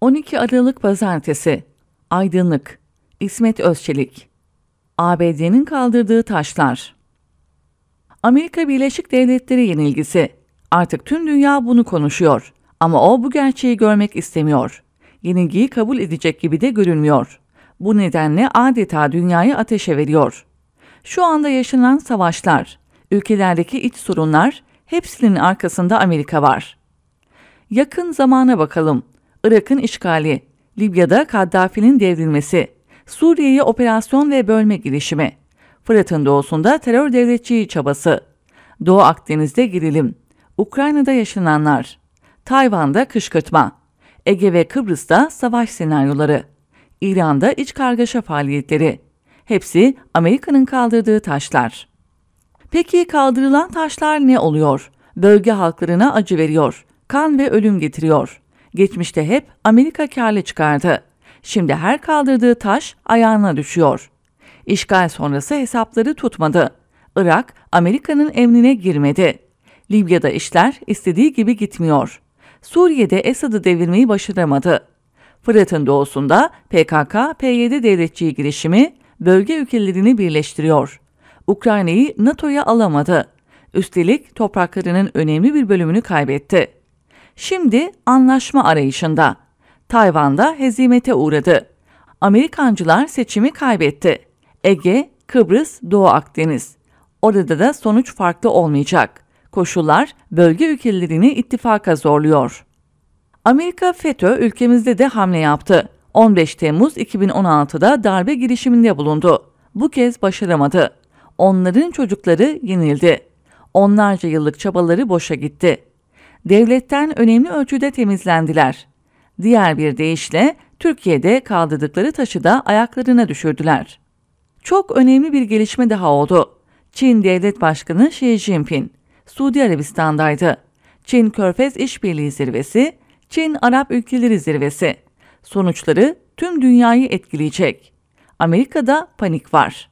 12 Aralık Pazartesi Aydınlık İsmet Özçelik ABD'nin kaldırdığı taşlar Amerika Birleşik Devletleri yenilgisi Artık tüm dünya bunu konuşuyor ama o bu gerçeği görmek istemiyor. Yenilgiyi kabul edecek gibi de görünmüyor. Bu nedenle adeta dünyayı ateşe veriyor. Şu anda yaşanan savaşlar, ülkelerdeki iç sorunlar hepsinin arkasında Amerika var. Yakın zamana bakalım. Irak'ın işgali, Libya'da Kaddafi'nin devrilmesi, Suriye'ye operasyon ve bölme girişimi, Fırat'ın doğusunda terör devletçiliği çabası, Doğu Akdeniz'de gerilim, Ukrayna'da yaşananlar, Tayvan'da kışkırtma, Ege ve Kıbrıs'ta savaş senaryoları, İran'da iç kargaşa faaliyetleri. Hepsi Amerika'nın kaldırdığı taşlar. Peki kaldırılan taşlar ne oluyor? Bölge halklarına acı veriyor, kan ve ölüm getiriyor. Geçmişte hep Amerika karlı çıkardı. Şimdi her kaldırdığı taş ayağına düşüyor. İşgal sonrası hesapları tutmadı. Irak, Amerika'nın emrine girmedi. Libya'da işler istediği gibi gitmiyor. Suriye'de Esad'ı devirmeyi başaramadı. Fırat'ın doğusunda PKK-PYD devletçi girişimi bölge ülkelerini birleştiriyor. Ukrayna'yı NATO'ya alamadı. Üstelik topraklarının önemli bir bölümünü kaybetti şimdi anlaşma arayışında. Tayvan'da hezimete uğradı. Amerikancılar seçimi kaybetti. Ege, Kıbrıs, Doğu Akdeniz. Orada da sonuç farklı olmayacak. Koşullar bölge ülkelerini ittifaka zorluyor. Amerika FETÖ ülkemizde de hamle yaptı. 15 Temmuz 2016'da darbe girişiminde bulundu. Bu kez başaramadı. Onların çocukları yenildi. Onlarca yıllık çabaları boşa gitti devletten önemli ölçüde temizlendiler. Diğer bir deyişle Türkiye'de kaldırdıkları taşı da ayaklarına düşürdüler. Çok önemli bir gelişme daha oldu. Çin Devlet Başkanı Xi Jinping, Suudi Arabistan'daydı. Çin Körfez İşbirliği Zirvesi, Çin Arap Ülkeleri Zirvesi. Sonuçları tüm dünyayı etkileyecek. Amerika'da panik var.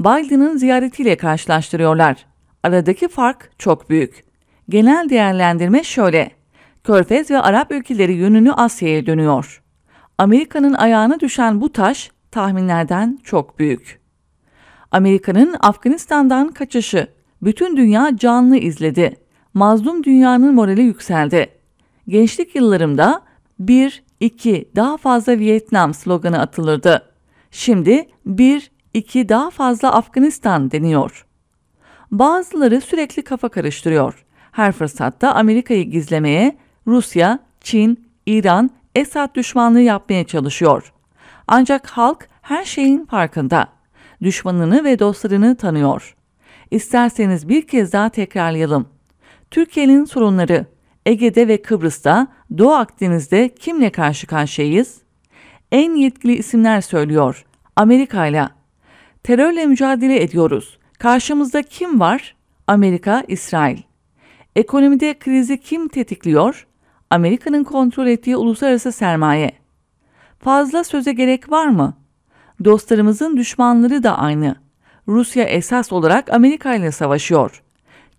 Biden'ın ziyaretiyle karşılaştırıyorlar. Aradaki fark çok büyük. Genel değerlendirme şöyle. Körfez ve Arap ülkeleri yönünü Asya'ya dönüyor. Amerika'nın ayağına düşen bu taş tahminlerden çok büyük. Amerika'nın Afganistan'dan kaçışı bütün dünya canlı izledi. Mazlum dünyanın morali yükseldi. Gençlik yıllarımda bir, iki daha fazla Vietnam sloganı atılırdı. Şimdi bir, iki daha fazla Afganistan deniyor. Bazıları sürekli kafa karıştırıyor. Her fırsatta Amerika'yı gizlemeye Rusya, Çin, İran, Esad düşmanlığı yapmaya çalışıyor. Ancak halk her şeyin farkında. Düşmanını ve dostlarını tanıyor. İsterseniz bir kez daha tekrarlayalım. Türkiye'nin sorunları Ege'de ve Kıbrıs'ta, Doğu Akdeniz'de kimle karşı karşıyayız? En yetkili isimler söylüyor. Amerika ile. Terörle mücadele ediyoruz. Karşımızda kim var? Amerika, İsrail. Ekonomide krizi kim tetikliyor? Amerika'nın kontrol ettiği uluslararası sermaye. Fazla söze gerek var mı? Dostlarımızın düşmanları da aynı. Rusya esas olarak Amerika ile savaşıyor.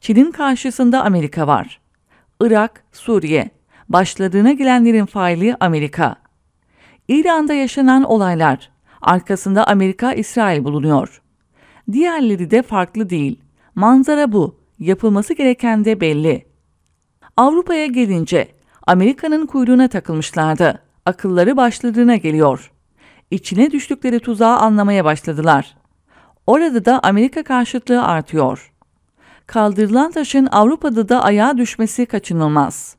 Çin'in karşısında Amerika var. Irak, Suriye. Başladığına gelenlerin faili Amerika. İran'da yaşanan olaylar. Arkasında Amerika, İsrail bulunuyor. Diğerleri de farklı değil. Manzara bu yapılması gereken de belli. Avrupa'ya gelince Amerika'nın kuyruğuna takılmışlardı. Akılları başladığına geliyor. İçine düştükleri tuzağı anlamaya başladılar. Orada da Amerika karşıtlığı artıyor. Kaldırılan taşın Avrupa'da da ayağa düşmesi kaçınılmaz.